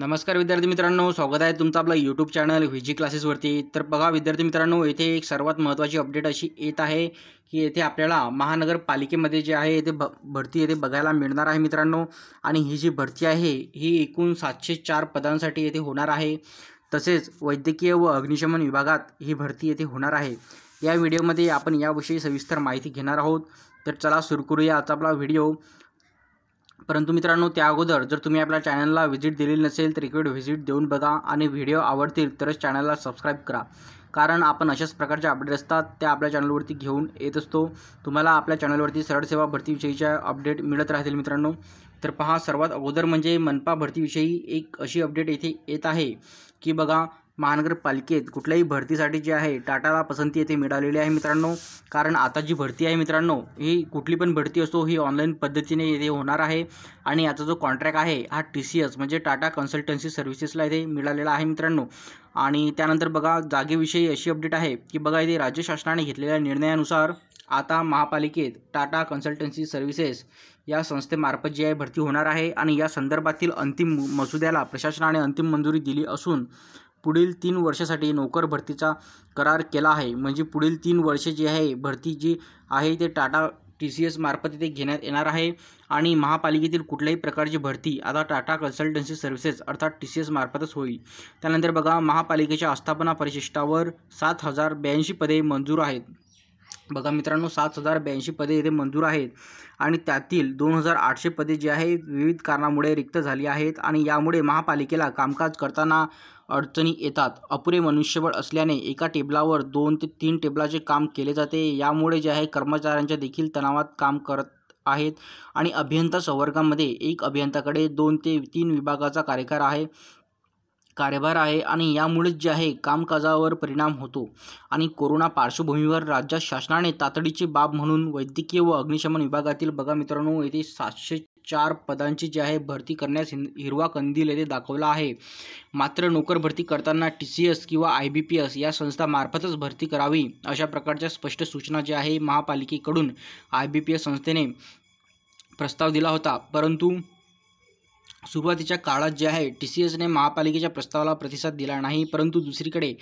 नमस्कार विद्यार्थी मित्रांनो स्वागत आहे तुमचं आपलं यूट्यूब चॅनल व्ही जी क्लासेसवरती तर बघा विद्यार्थी मित्रांनो येथे एक सर्वात महत्त्वाची अपडेट अशी येत आहे की येथे आपल्याला महानगरपालिकेमध्ये जे आहे येथे भ भरती येथे बघायला मिळणार आहे मित्रांनो आणि ही जी भरती आहे ही एकूण सातशे चार पदांसाठी येथे होणार आहे तसेच वैद्यकीय व अग्निशमन विभागात ही भरती येथे होणार आहे या व्हिडिओमध्ये आपण याविषयी सविस्तर माहिती घेणार आहोत तर चला सुरू करूया आता आपला व्हिडिओ परंतु मित्रांनो त्या अगोदर जर तुम्ही आपल्या चॅनलला व्हिजिट दिलेली नसेल तर इकडे व्हिजिट देऊन बघा आणि व्हिडिओ आवडतील तरच चॅनलला सबस्क्राईब करा कारण आपण अशाच प्रकारच्या अपडेट असतात त्या आपल्या चॅनलवरती घेऊन येत असतो तुम्हाला आपल्या चॅनलवरती सरळ सेवा भरतीविषयीच्या अपडेट मिळत राहतील मित्रांनो तर पहा सर्वात अगोदर म्हणजे मनपा भरतीविषयी एक अशी अपडेट येथे येत आहे की बघा महानगरपालिकेत कुठल्याही भरतीसाठी जी आहे टाटाला पसंती येथे मिळालेली आहे मित्रांनो कारण आता जी भरती आहे मित्रांनो ही कुठली पण भरती असो ही ऑनलाईन पद्धतीने येथे होणार आहे आणि याचा जो कॉन्ट्रॅक्ट आहे हा टी सी एस म्हणजे टाटा कन्सल्टन्सी सर्व्हिसेसला इथे मिळालेला आहे मित्रांनो आणि त्यानंतर बघा जागेविषयी अशी अपडेट आहे की बघा इथे राज्य शासनाने घेतलेल्या निर्णयानुसार आता महापालिकेत टाटा कन्सल्टन्सी सर्व्हिसेस या संस्थेमार्फत जी आहे भरती होणार आहे आणि या संदर्भातील अंतिम मसुद्याला प्रशासनाने अंतिम मंजुरी दिली असून पुढील तीन वर्षासाठी नोकर भरतीचा करार केला आहे म्हणजे पुढील तीन वर्षे जी आहे भरती जी आहे ते टाटा टी सी एसमार्फत मार्फत घेण्यात येणार आहे आणि महापालिकेतील कुठल्याही प्रकारची भरती आता टाटा कन्सल्टन्सी सर्व्हिसेस अर्थात टी सी एस मार्फतच होईल त्यानंतर बघा महापालिकेच्या आस्थापना परिशिष्टावर सात हजार ब्याऐंशी पदे मंजूर आहेत बघा मित्रांनो सात हजार ब्याऐंशी पदे इथे मंजूर आहेत आणि त्यातील दोन हजार आठशे पदे जी आहे विविध कारणामुळे रिक्त झाली आहेत आणि यामुळे महापालिकेला कामकाज करताना अडचणी येतात अपुरे मनुष्यबळ असल्याने एका टेबलावर दोन ते तीन टेबलाचे काम केले जाते यामुळे जे आहे कर्मचाऱ्यांच्या देखील तणावात काम करत आहेत आणि अभियंता संवर्गामध्ये एक अभियंताकडे दोन ते तीन विभागाचा कार्यकार आहे कार्यभार आहे आणि यामुळेच जे आहे कामकाजावर परिणाम होतो आणि कोरोना पार्श्वभूमीवर राज्य शासनाने तातडीची बाब म्हणून वैद्यकीय व अग्निशमन विभागातील बघा मित्रांनो येथे सातशे चार पदांची जी आहे भरती करण्यास हिरवा कंदील येथे दाखवला आहे मात्र नोकर भरती करताना टी सी एस किंवा आय बी पी एस या संस्थामार्फतच भरती करावी अशा प्रकारच्या स्पष्ट सूचना ज्या आहे महापालिकेकडून आय बी पी एस संस्थेने प्रस्ताव दिला होता परंतु सुरुवातीच्या काळात जे आहे टी सी एसने महापालिकेच्या प्रस्तावाला प्रतिसाद दिला नाही परंतु दुसरीकडे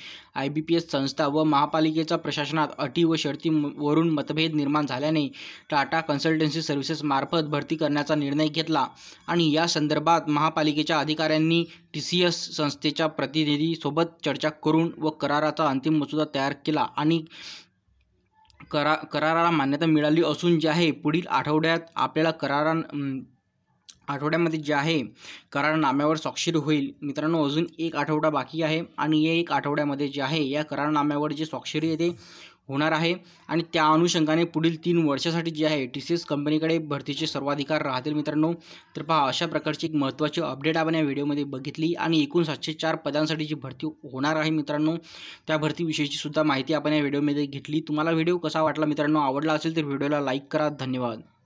आय बी पी एस संस्था व महापालिकेच्या प्रशासनात अटी व शर्तीवरून मतभेद निर्माण झाल्याने टाटा कन्सल्टन्सी सर्व्हिसेसमार्फत भरती करण्याचा निर्णय घेतला आणि या संदर्भात महापालिकेच्या अधिकाऱ्यांनी टी सी एस संस्थेच्या प्रतिनिधीसोबत चर्चा करून व कराराचा अंतिम मसुदा तयार केला आणि करा कराराला मान्यता मिळाली असून जे आहे पुढील आठवड्यात आपल्याला करारां आठवड्यामध्ये जे आहे करारनाम्यावर स्वाक्षरी होईल मित्रांनो अजून एक आठवडा बाकी आहे आणि या एक आठवड्यामध्ये जे आहे या करारनाम्यावर जे स्वाक्षरी येते होणार आहे आणि त्या अनुषंगाने पुढील तीन वर्षासाठी जे आहे टी सी एस कंपनीकडे भरतीचे सर्वाधिकार राहतील मित्रांनो तर पहा अशा प्रकारची एक महत्त्वाची अपडेट आपण या व्हिडिओमध्ये बघितली आणि एकूण सातशे चार पदांसाठी जी भरती होणार आहे मित्रांनो त्या भरतीविषयीची सुद्धा माहिती आपण या व्हिडिओमध्ये घेतली तुम्हाला व्हिडिओ कसा वाटला मित्रांनो आवडला असेल तर व्हिडिओला लाईक करा धन्यवाद